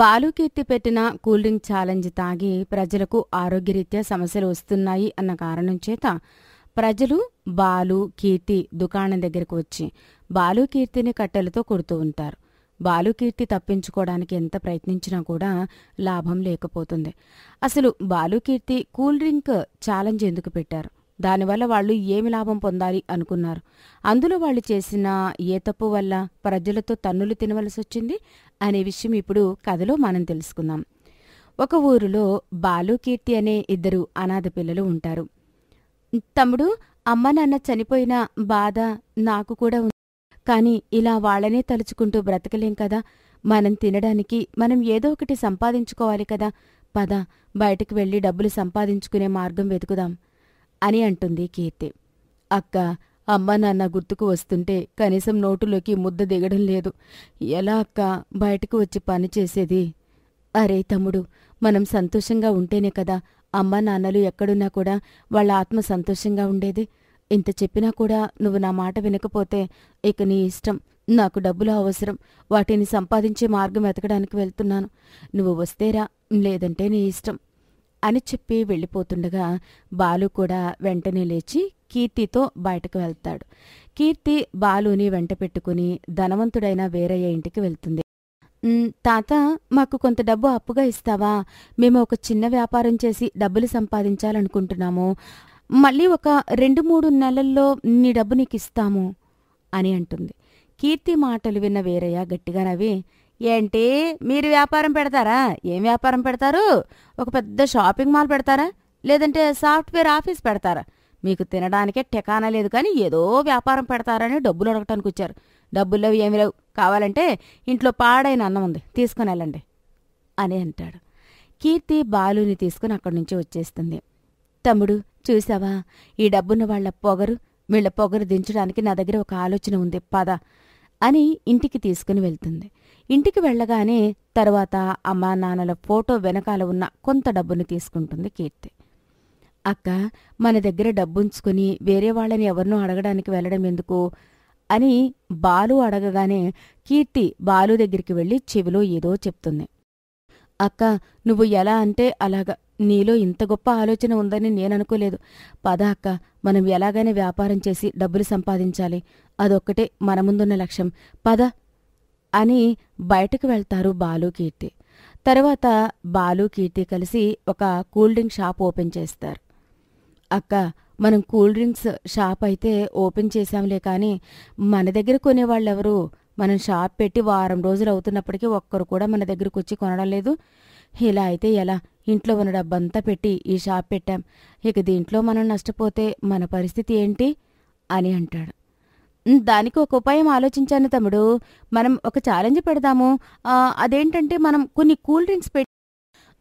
బాలుకీర్తి పెట్టిన cool drink challenge తాగి ప్రజలకు ఆరోగ్యరీత్యా సమస్యలు వస్తున్నాయి అన్న కారణం చేత ప్రజలు బాలు కీర్తి దుకాణం దగ్గరకు వచ్చి బాలు కీర్తిని కట్టెలతో కొడుతూ ఉంటారు బాలు కీర్తి తప్పించుకోవడానికి ఎంత ప్రయత్నించినా కూడా లాభం లేకపోతుంది అసలు Balu Keerthi cool drink challenge ఎందుకు పెట్టారు దానివల్ల వాళ్ళు ఏమి లాభం పొందాలి అనుకున్నారు అందులో వాళ్ళు చేసిన ఏ తప్పు వల్ల ప్రజలతో తన్నులు తినవలసి వచ్చింది అనే విషయం ఇప్పుడు కథలో మనం తెలుసుకుందాం ఒక ఊరిలో బాలుకీర్తి అనే ఇద్దరు అనాథ పిల్లలు ఉంటారు తమ్ముడు అమ్మ నాన్న చనిపోయిన బాధ నాకు కూడా ఉంది కానీ ఇలా వాళ్ళనే తలుచుకుంటూ బ్రతకలేం కదా మనం తినడానికి మనం ఏదో ఒకటి సంపాదించుకోవాలి కదా పద బయటకు వెళ్ళి డబ్బులు సంపాదించుకునే మార్గం వెతుకుదాం అని అంటుంది కీర్తి అక్క అమ్మా నాన్న గుర్తుకు వస్తుంటే కనీసం నోటులోకి ముద్ద దిగడం లేదు ఎలా అక్క బయటకు వచ్చి పని చేసేది అరే తమ్ముడు మనం సంతోషంగా ఉంటేనే కదా అమ్మా నాన్నలు ఎక్కడున్నా కూడా వాళ్ళ ఆత్మ సంతోషంగా ఉండేది ఇంత చెప్పినా కూడా నువ్వు నా మాట వినకపోతే ఇక నీ ఇష్టం నాకు డబ్బులు అవసరం వాటిని సంపాదించే మార్గం వెతకడానికి వెళ్తున్నాను నువ్వు వస్తేరా లేదంటే నీ ఇష్టం అని చెప్పి వెళ్ళిపోతుండగా బాలు కూడా వెంటనే లేచి కీర్తితో బయటకు వెళ్తాడు కీర్తి బాలుని వెంట పెట్టుకుని ధనవంతుడైన వేరయ్య ఇంటికి వెళ్తుంది తాత మాకు కొంత డబ్బు అప్పుగా ఇస్తావా మేము ఒక చిన్న వ్యాపారం చేసి డబ్బులు సంపాదించాలనుకుంటున్నాము మళ్ళీ ఒక రెండు మూడు నెలల్లో నీ డబ్బు నీకు ఇస్తాము అని అంటుంది కీర్తి మాటలు విన్న వేరయ్య గట్టిగా నవ్వి ఏంటి మీరు వ్యాపారం పెడతారా ఏం వ్యాపారం పెడతారు ఒక పెద్ద షాపింగ్ మాల్ పెడతారా లేదంటే సాఫ్ట్వేర్ ఆఫీస్ పెడతారా మీకు తినడానికే టెకాన లేదు కానీ ఏదో వ్యాపారం పెడతారని డబ్బులు అడగటానికి వచ్చారు డబ్బులు ఏమి లేవు కావాలంటే ఇంట్లో పాడైన అన్నం ఉంది తీసుకుని వెళ్ళండి అని అంటాడు కీర్తి బాలుని తీసుకుని అక్కడి నుంచి వచ్చేస్తుంది తమ్ముడు చూసావా ఈ డబ్బున్న వాళ్ళ పొగరు వీళ్ళ పొగరు దించడానికి నా దగ్గర ఒక ఆలోచన ఉంది పద అని ఇంటికి తీసుకుని వెళ్తుంది ఇంటికి వెళ్ళగానే తర్వాత అమ్మా నాన్నల ఫోటో వెనకాల ఉన్న కొంత డబ్బుని తీసుకుంటుంది కీర్తి అక్క మన దగ్గర డబ్బుంచుకుని వేరే వాళ్ళని ఎవరినో అడగడానికి వెళ్ళడం ఎందుకు అని బాలు అడగగానే కీర్తి బాలు దగ్గరికి వెళ్ళి చెవిలో ఏదో చెప్తుంది అక్క నువ్వు ఎలా అంటే అలాగా నీలో ఇంత గొప్ప ఆలోచన ఉందని నేననుకోలేదు పద అక్క మనం ఎలాగైనా వ్యాపారం చేసి డబ్బులు సంపాదించాలి అదొక్కటే మన ముందున్న లక్ష్యం పద అని బయటకు వెళ్తారు బాలు కీర్తి తర్వాత బాలు కీర్తి కలిసి ఒక కూల్ డ్రింక్ షాప్ ఓపెన్ చేస్తారు అక్క మనం కూల్ డ్రింక్స్ షాప్ అయితే ఓపెన్ చేశాంలే కానీ మన దగ్గర కొనేవాళ్ళు ఎవరు మనం షాప్ పెట్టి వారం రోజులు అవుతున్నప్పటికీ ఒక్కరు కూడా మన దగ్గరకు వచ్చి కొనడం లేదు ఇలా అయితే ఎలా ఇంట్లో ఉన్న డబ్బంతా పెట్టి ఈ షాప్ పెట్టాం ఇక దీంట్లో మనం నష్టపోతే మన పరిస్థితి ఏంటి అని అంటాడు దానికి ఒక ఉపాయం ఆలోచించాను తమ్ముడు మనం ఒక ఛాలెంజ్ పెడదాము అదేంటంటే మనం కొన్ని కూల్ డ్రింక్స్ పెట్టి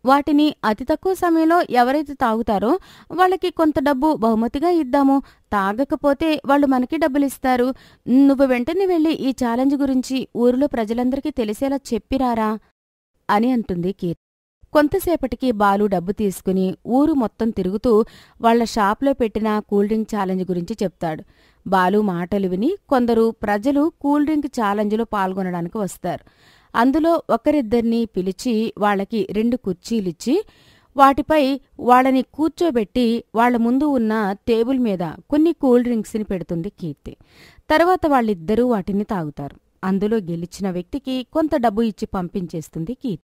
వాటిని అతి తక్కువ సమయంలో ఎవరైతే తాగుతారో వాళ్ళకి కొంత డబ్బు బహుమతిగా ఇద్దాము తాగకపోతే వాళ్ళు మనకి డబ్బులు ఇస్తారు నువ్వు వెంటనే వెళ్ళి ఈ ఛాలెంజ్ గురించి ఊరిలో ప్రజలందరికీ తెలిసేలా చెప్పిరారా అని అంటుంది కీర్తి కొంతసేపటికి బాలు డబ్బు తీసుకుని ఊరు మొత్తం తిరుగుతూ వాళ్ల షాప్లో పెట్టిన కూల్ డ్రింక్ ఛాలెంజ్ గురించి చెప్తాడు బాలు మాటలు విని కొందరు ప్రజలు కూల్ డ్రింక్ ఛాలెంజ్లో పాల్గొనడానికి వస్తారు అందులో ఒకరిద్దరిని పిలిచి వాళ్ళకి రెండు కుర్చీలిచ్చి వాటిపై వాళ్ళని కూర్చోబెట్టి వాళ్ళ ముందు ఉన్న టేబుల్ మీద కొన్ని కూల్ డ్రింక్స్ని పెడుతుంది కీర్తి తర్వాత వాళ్ళిద్దరూ వాటిని తాగుతారు అందులో గెలిచిన వ్యక్తికి కొంత డబ్బు ఇచ్చి పంపించేస్తుంది కీర్తి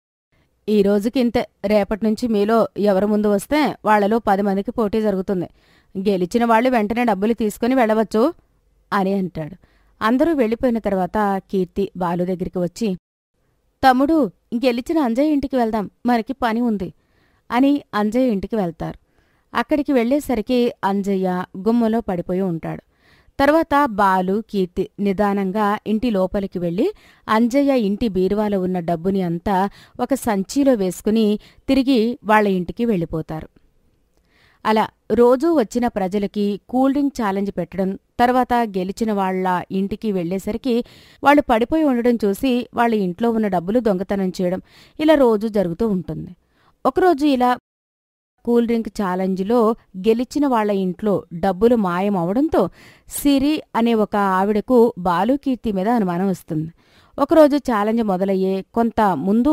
ఈ రోజుకి రేపటి నుంచి మీలో ఎవరు ముందు వస్తే వాళ్లలో పది మందికి పోటీ జరుగుతుంది గెలిచిన వాళ్ళు వెంటనే డబ్బులు తీసుకుని వెళ్ళవచ్చు అని అంటాడు అందరూ వెళ్ళిపోయిన తర్వాత కీర్తి బాలు దగ్గరికి వచ్చి తమ్ముడు గెలిచిన అంజయ్ ఇంటికి వెళ్దాం మనకి పని ఉంది అని అంజయ్ ఇంటికి వెళ్తారు అక్కడికి వెళ్ళేసరికి అంజయ్య గుమ్మలో పడిపోయి ఉంటాడు తర్వాత బాలు కీర్తి నిదానంగా ఇంటి లోపలికి వెళ్ళి అంజయ్య ఇంటి బీరువాలో ఉన్న డబ్బుని అంతా ఒక సంచిలో వేసుకుని తిరిగి వాళ్ళ ఇంటికి వెళ్ళిపోతారు అలా రోజూ వచ్చిన ప్రజలకి కూల్ డ్రింక్ ఛాలెంజ్ పెట్టడం తర్వాత గెలిచిన వాళ్ళ ఇంటికి వెళ్లేసరికి వాళ్ళు పడిపోయి ఉండడం చూసి వాళ్ళ ఇంట్లో ఉన్న డబ్బులు దొంగతనం చేయడం ఇలా రోజు జరుగుతూ ఉంటుంది ఒకరోజు ఇలా కూల్ డ్రింక్ ఛాలెంజ్లో గెలిచిన వాళ్ల ఇంట్లో డబ్బులు మాయమవడంతో సిరి అనే ఒక ఆవిడకు బాలుకీర్తి మీద అనుమానం వస్తుంది ఒకరోజు ఛాలెంజ్ మొదలయ్యే కొంత ముందు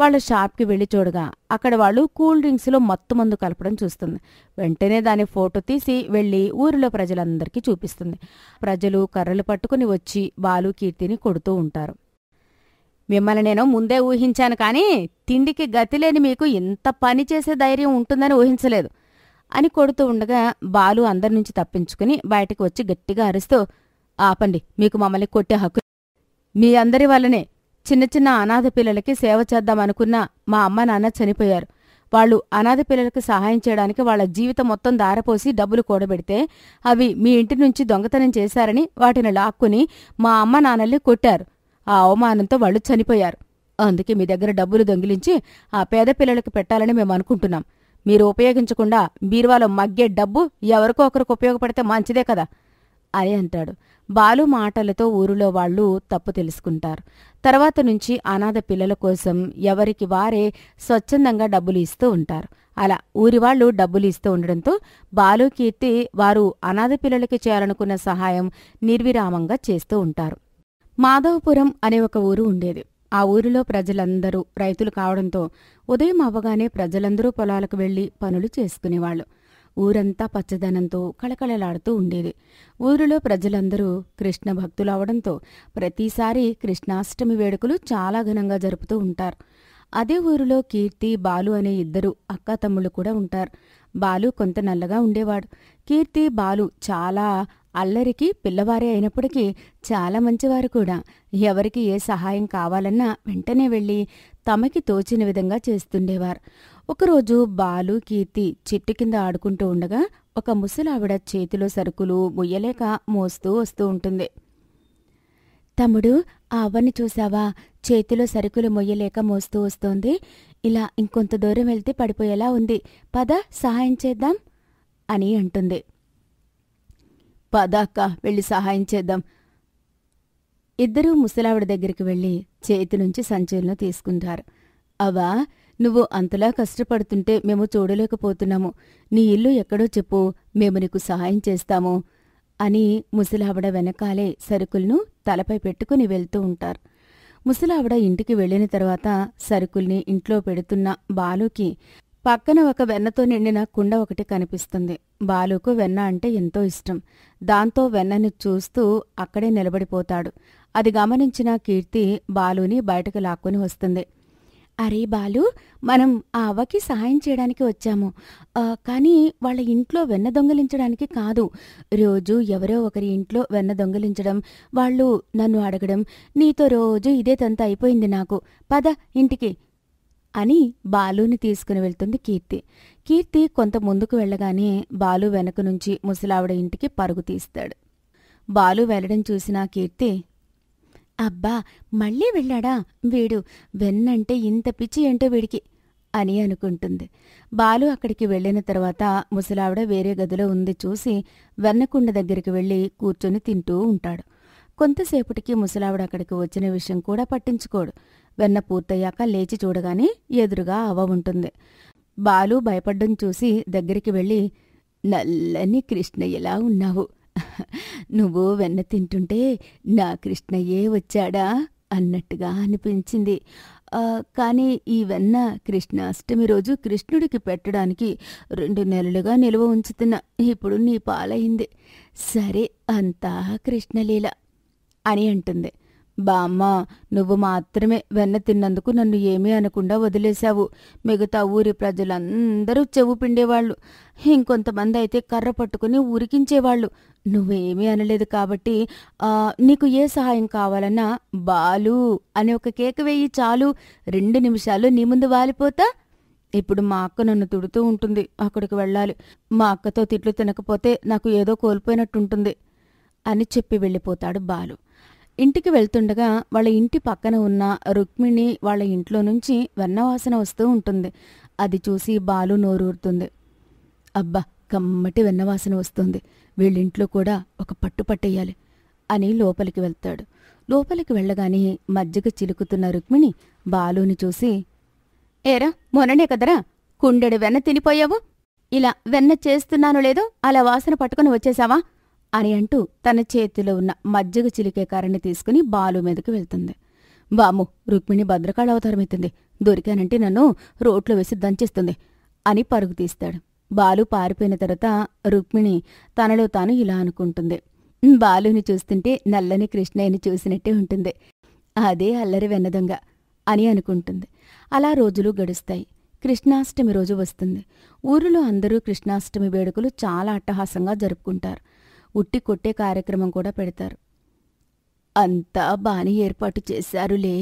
వాళ్ళ షాప్కి వెళ్ళి చూడగా అక్కడ వాళ్ళు కూల్ డ్రింక్స్లో మత్తు మందు కలపడం చూస్తుంది వెంటనే దాని ఫోటో తీసి వెళ్ళి ఊరిలో ప్రజలందరికీ చూపిస్తుంది ప్రజలు కర్రలు పట్టుకుని వచ్చి బాలు కీర్తిని కొడుతూ ఉంటారు మిమ్మల్ని నేను ముందే ఊహించాను కానీ తిండికి గతి లేని మీకు ఇంత పని చేసే ధైర్యం ఉంటుందని ఊహించలేదు అని కొడుతూ ఉండగా బాలు అందరి నుంచి తప్పించుకుని బయటకు వచ్చి గట్టిగా అరుస్తూ ఆపండి మీకు మమ్మల్ని కొట్టే హక్కు మీ అందరి వల్లనే చిన్న చిన్న అనాథ పిల్లలకి సేవ చేద్దామనుకున్న మా అమ్మ నాన్న చనిపోయారు వాళ్ళు అనాథ పిల్లలకు సహాయం చేయడానికి వాళ్ళ జీవితం మొత్తం దారపోసి డబ్బులు కూడబెడితే అవి మీ ఇంటి నుంచి దొంగతనం చేశారని వాటిని లాక్కుని మా అమ్మ నాన్నల్ని కొట్టారు ఆ అవమానంతో వాళ్ళు చనిపోయారు అందుకే మీ దగ్గర డబ్బులు దొంగిలించి ఆ పేద పిల్లలకు పెట్టాలని మేము అనుకుంటున్నాం మీరు ఉపయోగించకుండా వాళ్ళ మగ్గే డబ్బు ఎవరికో ఒకరికి ఉపయోగపడితే మంచిదే కదా అరే అంటాడు బాలు మాటలతో ఊరిలో వాళ్ళు తప్పు తెలుసుకుంటారు తర్వాత నుంచి అనాథ పిల్లల కోసం ఎవరికి వారే స్వచ్ఛందంగా డబ్బులు ఇస్తూ ఉంటారు అలా ఊరి వాళ్ళు డబ్బులు ఇస్తూ ఉండడంతో బాలు కీర్తి వారు అనాథ పిల్లలకి చేయాలనుకున్న సహాయం నిర్విరామంగా చేస్తూ ఉంటారు మాధవపురం అనే ఒక ఊరు ఉండేది ఆ ఊరిలో ప్రజలందరూ రైతులు కావడంతో ఉదయం అవ్వగానే ప్రజలందరూ పొలాలకు వెళ్లి పనులు చేసుకునేవాళ్ళు ఊరంతా పచ్చదనంతో కళకళలాడుతూ ఉండేది ఊరిలో ప్రజలందరూ కృష్ణ భక్తులు అవడంతో ప్రతిసారి కృష్ణాష్టమి వేడుకలు చాలా ఘనంగా జరుపుతూ ఉంటారు అదే ఊరిలో కీర్తి బాలు అనే ఇద్దరు అక్క తమ్ముళ్ళు కూడా ఉంటారు బాలు కొంత నల్లగా ఉండేవాడు కీర్తి బాలు చాలా అల్లరికి పిల్లవారే అయినప్పటికీ చాలా మంచివారు కూడా ఎవరికి ఏ సహాయం కావాలన్నా వెంటనే వెళ్ళి తమకి తోచిన విధంగా చేస్తుండేవారు ఒకరోజు బాలు కీర్తి చెట్టు కింద ఆడుకుంటూ ఉండగా ఒక ముసలావిడ చేతిలో సరుకులు ముయ్యలేక మోస్తూ వస్తూ ఉంటుంది తమ్ముడు ఆ అవ్వని చూశావా చేతిలో సరుకులు మొయ్యలేక మోస్తూ వస్తోంది ఇలా ఇంకొంత దూరం వెళ్తే పడిపోయేలా ఉంది పద సహాయం చేద్దాం అని అంటుంది పద అక్క వెళ్ళి సహాయం చేద్దాం ఇద్దరూ ముసలావిడ దగ్గరికి వెళ్ళి చేతి నుంచి సంచులను తీసుకుంటారు అవా నువ్వు అంతలా కష్టపడుతుంటే మేము చూడలేకపోతున్నాము నీ ఇల్లు ఎక్కడో చెప్పు మేము నీకు సహాయం చేస్తాము అని ముసలావిడ వెనకాలే సరుకులను తలపై పెట్టుకుని వెళ్తూ ఉంటారు ముసలావిడ ఇంటికి వెళ్ళిన తర్వాత సరుకుల్ని ఇంట్లో పెడుతున్న బాలుకి పక్కన ఒక వెన్నతో నిండిన కుండ ఒకటి కనిపిస్తుంది బాలుకు వెన్న అంటే ఎంతో ఇష్టం దాంతో వెన్నని చూస్తూ అక్కడే నిలబడిపోతాడు అది గమనించిన కీర్తి బాలుని బయటకు లాక్కుని వస్తుంది అరే బాలు మనం ఆ అవ్వకి సహాయం చేయడానికి వచ్చాము కానీ వాళ్ళ ఇంట్లో వెన్న దొంగలించడానికి కాదు రోజు ఎవరో ఒకరి ఇంట్లో వెన్న దొంగలించడం వాళ్ళు నన్ను అడగడం నీతో రోజు ఇదే తంత అయిపోయింది నాకు పద ఇంటికి అని బాలుని తీసుకుని వెళ్తుంది కీర్తి కీర్తి కొంత ముందుకు వెళ్ళగానే బాలు వెనక నుంచి ముసలావిడ ఇంటికి పరుగు తీస్తాడు బాలు వెళ్లడం చూసిన కీర్తి అబ్బా మళ్ళీ వెళ్ళాడా వీడు వెన్నంటే ఇంత పిచ్చి ఏంటో వీడికి అని అనుకుంటుంది బాలు అక్కడికి వెళ్ళిన తర్వాత ముసలావిడ వేరే గదిలో ఉంది చూసి వెన్నకుండ దగ్గరికి వెళ్ళి కూర్చొని తింటూ ఉంటాడు కొంతసేపటికి ముసలావిడ అక్కడికి వచ్చిన విషయం కూడా పట్టించుకోడు వెన్న పూర్తయ్యాక లేచి చూడగానే ఎదురుగా అవ ఉంటుంది బాలు భయపడ్డం చూసి దగ్గరికి వెళ్ళి నల్లని కృష్ణ ఎలా ఉన్నావు నువ్వు వెన్న తింటుంటే నా కృష్ణయ్యే వచ్చాడా అన్నట్టుగా అనిపించింది కానీ ఈ వెన్న కృష్ణాష్టమి రోజు కృష్ణుడికి పెట్టడానికి రెండు నెలలుగా నిల్వ ఉంచుతున్న ఇప్పుడు నీ పాలైంది సరే అంతా కృష్ణలీల అని అంటుంది బామ్మ నువ్వు మాత్రమే వెన్న తిన్నందుకు నన్ను ఏమీ అనకుండా వదిలేశావు మిగతా ఊరి ప్రజలందరూ చెవు పిండేవాళ్ళు ఇంకొంతమంది అయితే కర్ర పట్టుకుని ఉరికించేవాళ్ళు నువ్వేమీ అనలేదు కాబట్టి నీకు ఏ సహాయం కావాలన్నా బాలు అనే ఒక కేక వేయి చాలు రెండు నిమిషాలు నీ ముందు వాలిపోతా ఇప్పుడు మా అక్క నన్ను తిడుతూ ఉంటుంది అక్కడికి వెళ్ళాలి మా అక్కతో తిట్లు తినకపోతే నాకు ఏదో కోల్పోయినట్టుంటుంది అని చెప్పి వెళ్ళిపోతాడు బాలు ఇంటికి వెళ్తుండగా వాళ్ళ ఇంటి పక్కన ఉన్న రుక్మిణి వాళ్ళ ఇంట్లో నుంచి వెన్నవాసన వస్తూ ఉంటుంది అది చూసి బాలు నోరూరుతుంది అబ్బా కమ్మటి వెన్నవాసన వస్తుంది వీళ్ళింట్లో కూడా ఒక పట్టు పట్టేయాలి అని లోపలికి వెళ్తాడు లోపలికి వెళ్ళగానే మజ్జిగ చిలుకుతున్న రుక్మిణి బాలుని చూసి ఏరా మొననే కదరా కుండెడు వెన్న తినిపోయావు ఇలా వెన్న చేస్తున్నాను లేదో అలా వాసన పట్టుకుని వచ్చేశావా అని అంటూ తన చేతిలో ఉన్న మజ్జిగ చిలికే కర్రని తీసుకుని బాలు మీదకి వెళ్తుంది బాము రుక్మిణి భద్రకాళ అవతారమైతుంది దొరికానంటే నన్ను రోట్లో వేసి దంచేస్తుంది అని పరుగు తీస్తాడు బాలు పారిపోయిన తర్వాత రుక్మిణి తనలో తాను ఇలా అనుకుంటుంది బాలుని చూస్తుంటే నల్లని కృష్ణయ్యని చూసినట్టే ఉంటుంది అదే అల్లరి వెన్నదొంగ అని అనుకుంటుంది అలా రోజులు గడుస్తాయి కృష్ణాష్టమి రోజు వస్తుంది ఊరిలో అందరూ కృష్ణాష్టమి వేడుకలు చాలా అట్టహాసంగా జరుపుకుంటారు ఉట్టి కొట్టే కార్యక్రమం కూడా పెడతారు అంతా బాని ఏర్పాటు చేశారులే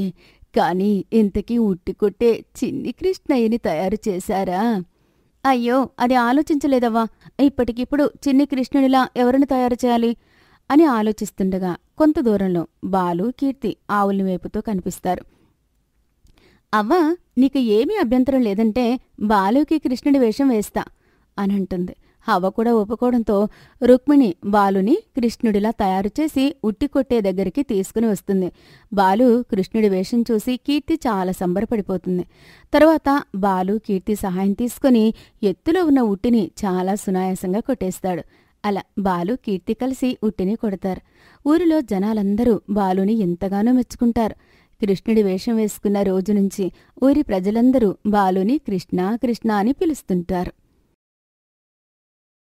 కానీ ఇంతకీ ఉట్టి కొట్టే చిన్ని కృష్ణయ్యని తయారు చేశారా అయ్యో అది ఆలోచించలేదవ్వా ఇప్పటికిప్పుడు చిన్ని కృష్ణుడిలా ఎవరిని తయారు చేయాలి అని ఆలోచిస్తుండగా కొంత దూరంలో బాలు కీర్తి ఆవుల్ని వైపుతో కనిపిస్తారు అవ్వ నీకు ఏమీ అభ్యంతరం లేదంటే బాలుకి కృష్ణుడి వేషం వేస్తా అని అంటుంది హవ కూడా ఒప్పుకోవడంతో రుక్మిణి బాలుని కృష్ణుడిలా తయారు చేసి ఉట్టి కొట్టే దగ్గరికి తీసుకుని వస్తుంది బాలు కృష్ణుడి వేషం చూసి కీర్తి చాలా సంబరపడిపోతుంది తర్వాత బాలు కీర్తి సహాయం తీసుకుని ఎత్తులో ఉన్న ఉట్టిని చాలా సునాయాసంగా కొట్టేస్తాడు అలా బాలు కీర్తి కలిసి ఉట్టిని కొడతారు ఊరిలో జనాలందరూ బాలుని ఎంతగానో మెచ్చుకుంటారు కృష్ణుడి వేషం వేసుకున్న రోజు నుంచి ఊరి ప్రజలందరూ బాలుని కృష్ణ కృష్ణ అని పిలుస్తుంటారు